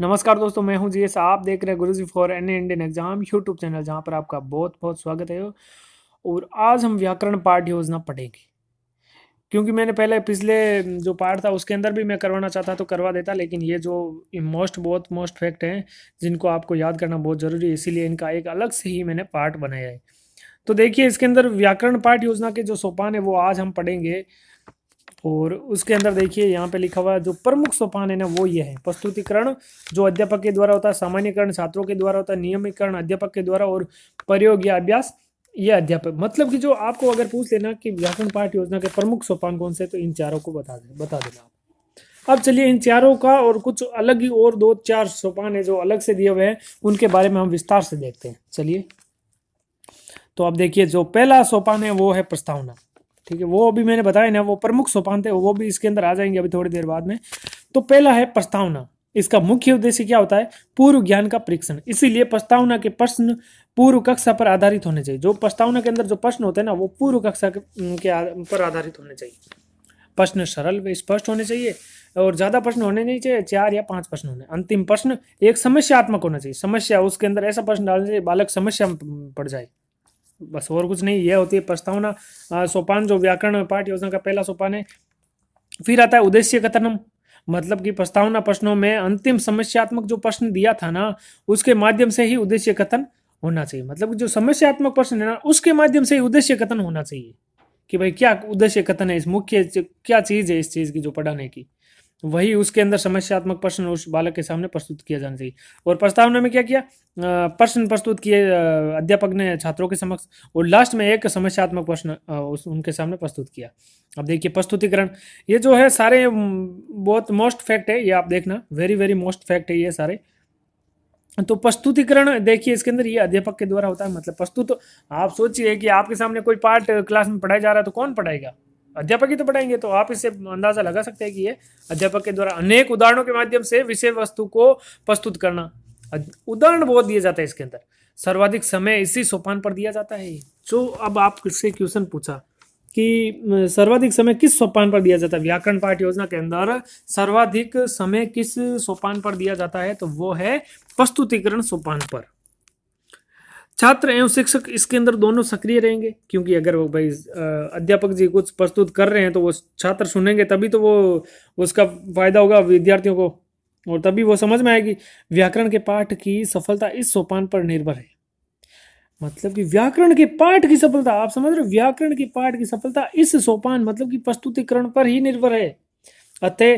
नमस्कार दोस्तों मैं हूं जीएस आप देख रहे हैं Guruji for an Indian exam YouTube channel जहां पर आपका बहुत बहुत स्वागत है और आज हम व्याकरण पाठ योजना पढ़ेंगे क्योंकि मैंने पहले पिछले जो पार्ट था उसके अंदर भी मैं करवाना चाहता तो करवा देता लेकिन ये जो मोस्ट बहुत मोस्ट फैक्ट हैं जिनको आपको याद करना बहुत ज़रूरी है इसीलिए इनका एक अलग से ही मैंने पार्ट बनाया है तो देखिए इसके अंदर व्याकरण पाठ योजना के जो सोपान है वो आज हम पढ़ेंगे और उसके अंदर देखिए यहाँ पे लिखा हुआ है जो प्रमुख सोपान है ना वो ये है प्रस्तुतिकरण जो अध्यापक के द्वारा होता है सामान्यकरण छात्रों के द्वारा होता है नियमीकरण अध्यापक के द्वारा और प्रयोग या अभ्यास ये अध्यापक मतलब कि जो आपको अगर पूछ लेना कि व्याकरण पाठ योजना के प्रमुख सोपान कौन से तो इन चारों को बता दे बता देना आप अब चलिए इन चारों का और कुछ अलग ही और दो चार सोपान है जो अलग से दिए हुए हैं उनके बारे में हम विस्तार से देखते हैं चलिए तो अब देखिए जो पहला सोपान है वो है प्रस्तावना ठीक है वो अभी मैंने बताया ना वो प्रमुख सोपान थे वो भी इसके अंदर आ जाएंगे अभी थोड़ी देर बाद में तो पहला है प्रस्तावना इसका मुख्य उद्देश्य क्या होता है पूर्व ज्ञान का परीक्षण इसीलिए प्रस्तावना के प्रश्न पूर्व कक्षा पर आधारित होने चाहिए जो प्रस्तावना के अंदर जो प्रश्न होते हैं ना वो पूर्व कक्षा के पर आधारित होने चाहिए प्रश्न सरल व स्पष्ट होने चाहिए और ज़्यादा प्रश्न होने नहीं चाहिए चार या पांच प्रश्न होने अंतिम प्रश्न एक समस्यात्मक होना चाहिए समस्या उसके अंदर ऐसा प्रश्न डालना चाहिए बालक समस्या में पड़ जाए बस और कुछ नहीं यह होती है प्रस्तावना सोपान जो व्याकरण पाठ योजना का पहला सोपान है फिर आता है उद्देश्य कथनम मतलब कि प्रस्तावना प्रश्नों में अंतिम समस्यात्मक जो प्रश्न दिया था ना उसके माध्यम से ही उद्देश्य कथन होना चाहिए मतलब जो समस्यात्मक प्रश्न है ना उसके माध्यम से ही उद्देश्य कथन होना चाहिए कि भाई क्या उद्देश्य कथन है इस मुख्य क्या चीज़ है इस चीज़ की जो पढ़ाने की वही उसके अंदर समस्यात्मक प्रश्न उस बालक के सामने प्रस्तुत किया जाना चाहिए और प्रस्तावना में क्या किया प्रश्न प्रस्तुत किए अध्यापक ने छात्रों के समक्ष और लास्ट में एक समस्यात्मक प्रश्न उस उनके सामने प्रस्तुत किया अब देखिए प्रस्तुतिकरण ये जो है सारे बहुत मोस्ट फैक्ट है ये आप देखना वेरी वेरी मोस्ट फैक्ट है ये सारे तो प्रस्तुतिकरण देखिए इसके अंदर ये अध्यापक के द्वारा होता है मतलब प्रस्तुत तो आप सोचिए कि आपके सामने कोई पार्ट क्लास में पढ़ाया जा रहा है तो कौन पढ़ाएगा अध्यापक ही तो पढ़ाएंगे तो आप इससे अंदाजा लगा सकते हैं कि ये अध्यापक के द्वारा अनेक उदाहरणों के माध्यम से विषय वस्तु को प्रस्तुत करना उदाहरण बहुत दिए जाते हैं इसके अंदर सर्वाधिक समय इसी सोपान पर दिया जाता है जो अब आप किससे क्वेश्चन पूछा कि सर्वाधिक समय किस सोपान पर दिया जाता है व्याकरण पाठ योजना के अंदर सर्वाधिक समय किस सोपान पर दिया जाता है तो वो है प्रस्तुतिकरण सोपान पर छात्र एवं शिक्षक इसके अंदर दोनों सक्रिय रहेंगे क्योंकि अगर वो भाई अध्यापक जी कुछ प्रस्तुत कर रहे हैं तो वो छात्र सुनेंगे तभी तो वो उसका फायदा होगा विद्यार्थियों को और तभी वो समझ में आएगी व्याकरण के पाठ की सफलता इस सोपान पर निर्भर है मतलब कि व्याकरण के पाठ की सफलता आप समझ रहे हो व्याकरण के पाठ की सफलता इस सोपान मतलब कि प्रस्तुतिकरण पर ही निर्भर है अतः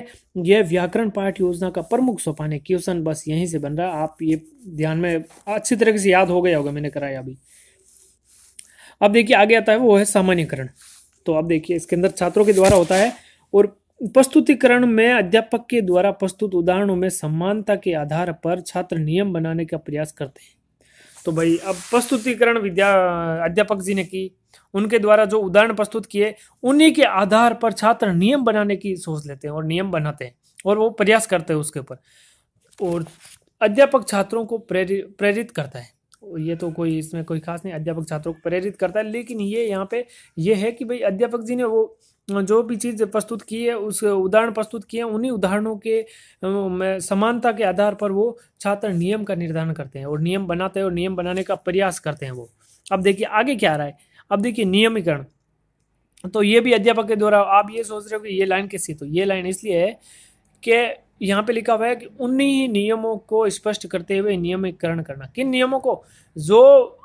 यह व्याकरण पाठ योजना का प्रमुख सोपान है क्वेश्चन बस यहीं से बन रहा है आप ये ध्यान में अच्छी तरीके से याद हो गया होगा मैंने कराया अभी अब देखिए आगे आता है वो है सामान्यकरण तो अब देखिए इसके अंदर छात्रों के द्वारा होता है और प्रस्तुतिकरण में अध्यापक के द्वारा प्रस्तुत उदाहरणों में समानता के आधार पर छात्र नियम बनाने का प्रयास करते हैं तो भाई अब प्रस्तुतिकरण विद्या अध्यापक जी ने की उनके द्वारा जो उदाहरण प्रस्तुत किए उन्हीं के आधार पर छात्र नियम बनाने की सोच लेते हैं और नियम बनाते हैं और वो प्रयास करते हैं उसके ऊपर और अध्यापक छात्रों को प्रेरित प्रेरित करता है ये तो कोई इसमें कोई खास नहीं अध्यापक छात्रों को प्रेरित करता है लेकिन ये यहाँ पे ये है कि भाई अध्यापक जी ने वो जो भी चीज़ प्रस्तुत की है उस उदाहरण प्रस्तुत किए हैं उन्हीं उदाहरणों के समानता के आधार पर वो छात्र नियम का निर्धारण करते हैं और नियम बनाते हैं और नियम बनाने का प्रयास करते हैं वो अब देखिए आगे क्या आ रहा है अब देखिए नियमीकरण तो ये भी अध्यापक के द्वारा आप ये सोच रहे हो कि ये लाइन कैसी तो ये लाइन इसलिए है कि यहाँ पे लिखा हुआ है कि उन्हीं नियमों को स्पष्ट करते हुए नियमीकरण करना किन नियमों को जो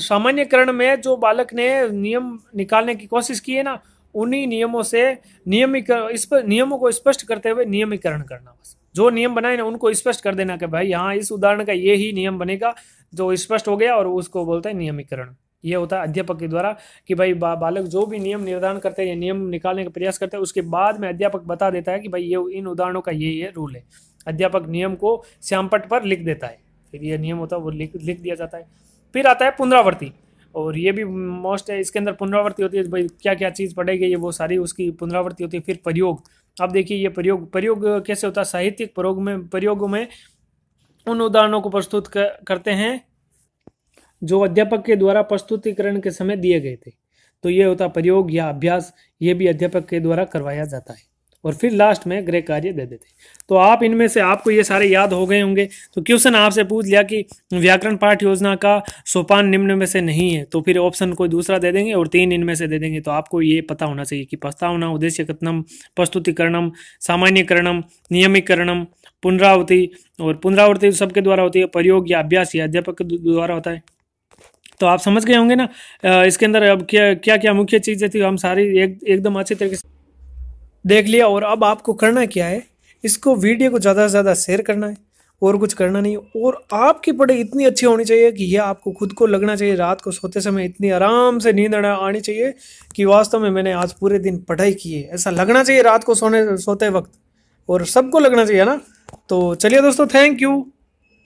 सामान्यकरण में जो बालक ने नियम निकालने की कोशिश की है ना उन्हीं नियमों से नियमीकरण इस पर नियमों को स्पष्ट करते हुए नियमीकरण करना बस जो नियम बनाए ना उनको स्पष्ट कर देना कि भाई यहाँ इस उदाहरण का ये ही नियम बनेगा जो स्पष्ट हो गया और उसको बोलता है नियमीकरण ये होता है अध्यापक के द्वारा कि भाई बा, बालक जो भी नियम निर्धारण करते हैं या नियम निकालने का प्रयास करते हैं उसके बाद में अध्यापक बता देता है कि भाई ये इन उदाहरणों का ये ये रूल है अध्यापक नियम को श्यामपट पर लिख देता है फिर ये नियम होता है वो लिख लिख दिया जाता है फिर आता है पुनरावृत्ति और ये भी मोस्ट है इसके अंदर पुनरावृत्ति होती है भाई क्या क्या चीज़ पढ़ेगी ये वो सारी उसकी पुनरावृत्ति होती है फिर प्रयोग अब देखिए ये प्रयोग प्रयोग कैसे होता है साहित्यिक प्रयोग में प्रयोग में उन उदाहरणों को प्रस्तुत करते हैं जो अध्यापक के द्वारा प्रस्तुतिकरण के समय दिए गए थे तो ये होता प्रयोग या अभ्यास ये भी अध्यापक के द्वारा करवाया जाता है और फिर लास्ट में गृह कार्य दे देते तो आप इनमें से आपको ये सारे याद हो गए होंगे तो क्वेश्चन आपसे पूछ लिया कि व्याकरण पाठ योजना का सोपान निम्न में से नहीं है तो फिर ऑप्शन कोई दूसरा दे देंगे और तीन इनमें से दे देंगे तो आपको ये पता होना चाहिए कि प्रस्तावना उद्देश्य कथनम प्रस्तुतिकरणम सामान्यकरणम नियमिकरणम पुनरावृत्ति और पुनरावृत्ति तो सबके द्वारा होती है प्रयोग या अभ्यास या अध्यापक द्वारा होता है तो आप समझ गए होंगे ना इसके अंदर अब क्या क्या क्या मुख्य चीज़ें थी हम सारी एक एकदम अच्छे तरीके से देख लिया और अब आपको करना क्या है इसको वीडियो को ज़्यादा से ज़्यादा शेयर करना है और कुछ करना नहीं और आपकी पढ़ाई इतनी अच्छी होनी चाहिए कि यह आपको खुद को लगना चाहिए रात को सोते समय इतनी आराम से नींद आनी चाहिए कि वास्तव में मैंने आज पूरे दिन पढ़ाई की है ऐसा लगना चाहिए रात को सोने सोते वक्त और सबको लगना चाहिए ना तो चलिए दोस्तों थैंक यू